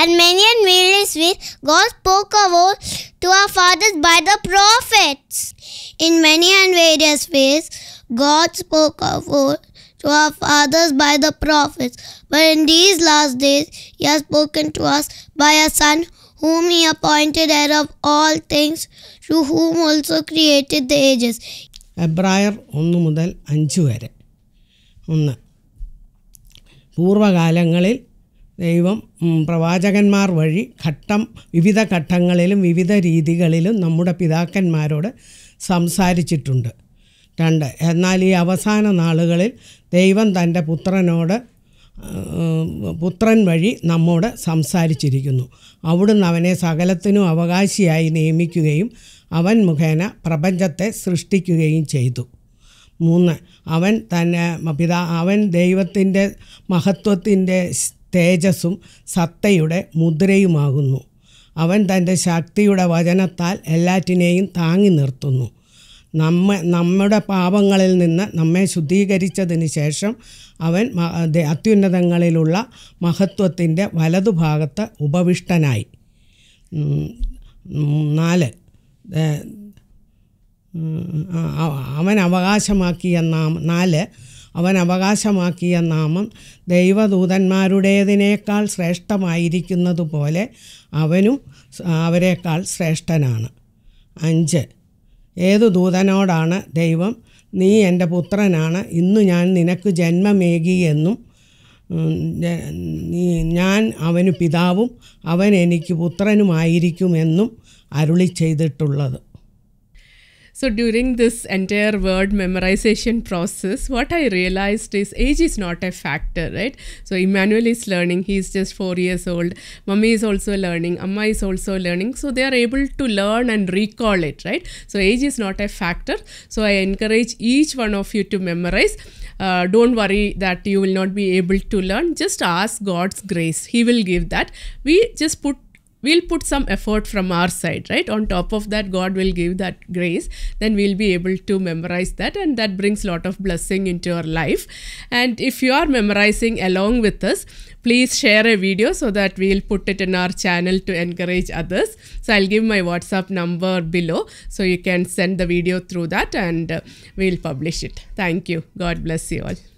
and many and various ways God spoke of to our fathers by the prophets. In many and various ways, God spoke of old to our fathers by the prophets, but in these last days he has spoken to us by a Son, whom he appointed heir of all things, through whom also created the ages. എബ്രായർ ഒന്ന് മുതൽ അഞ്ച് വരെ ഒന്ന് പൂർവകാലങ്ങളിൽ ദൈവം പ്രവാചകന്മാർ വഴി ഘട്ടം വിവിധ ഘട്ടങ്ങളിലും വിവിധ രീതികളിലും നമ്മുടെ പിതാക്കന്മാരോട് സംസാരിച്ചിട്ടുണ്ട് രണ്ട് എന്നാൽ ഈ അവസാന നാളുകളിൽ ദൈവം തൻ്റെ പുത്രനോട് പുത്രൻ വഴി നമ്മോട് സംസാരിച്ചിരിക്കുന്നു അവിടുന്ന് അവനെ സകലത്തിനും അവകാശിയായി നിയമിക്കുകയും അവൻ മുഖേന പ്രപഞ്ചത്തെ സൃഷ്ടിക്കുകയും ചെയ്തു മൂന്ന് അവൻ തന്നെ പിതാ അവൻ ദൈവത്തിൻ്റെ മഹത്വത്തിൻ്റെ തേജസ്സും സത്തയുടെ മുദ്രയുമാകുന്നു അവൻ തൻ്റെ ശക്തിയുടെ വചനത്താൽ എല്ലാറ്റിനെയും താങ്ങി നിർത്തുന്നു നമ്മ നമ്മുടെ പാപങ്ങളിൽ നിന്ന് നമ്മെ ശുദ്ധീകരിച്ചതിന് ശേഷം അവൻ അത്യുന്നതങ്ങളിലുള്ള മഹത്വത്തിൻ്റെ വലതുഭാഗത്ത് ഉപവിഷ്ടനായി നാല് അവൻ അവകാശമാക്കിയ നാം നാല് അവൻ അവകാശമാക്കിയ നാമം ദൈവദൂതന്മാരുടേതിനേക്കാൾ ശ്രേഷ്ഠമായിരിക്കുന്നതുപോലെ അവനും അവരെക്കാൾ ശ്രേഷ്ഠനാണ് അഞ്ച് ഏതു ദൂതനോടാണ് ദൈവം നീ എൻ്റെ പുത്രനാണ് ഇന്ന് ഞാൻ നിനക്ക് ജന്മമേകി എന്നും ഞാൻ അവന് പിതാവും അവൻ എനിക്ക് പുത്രനുമായിരിക്കുമെന്നും അരുളി ചെയ്തിട്ടുള്ളത് So during this entire word memorization process, what I realized is age is not a factor, right? So Emmanuel is learning, he is just four years old. Mummy is also learning, Amma is also learning. So they are able to learn and recall it, right? So age is not a factor. So I encourage each one of you to memorize. Uh, don't worry that you will not be able to learn. Just ask God's grace. He will give that. We just put we'll put some effort from our side right on top of that god will give that grace then we'll be able to memorize that and that brings lot of blessing into our life and if you are memorizing along with us please share a video so that we'll put it in our channel to encourage others so i'll give my whatsapp number below so you can send the video through that and uh, we'll publish it thank you god bless you all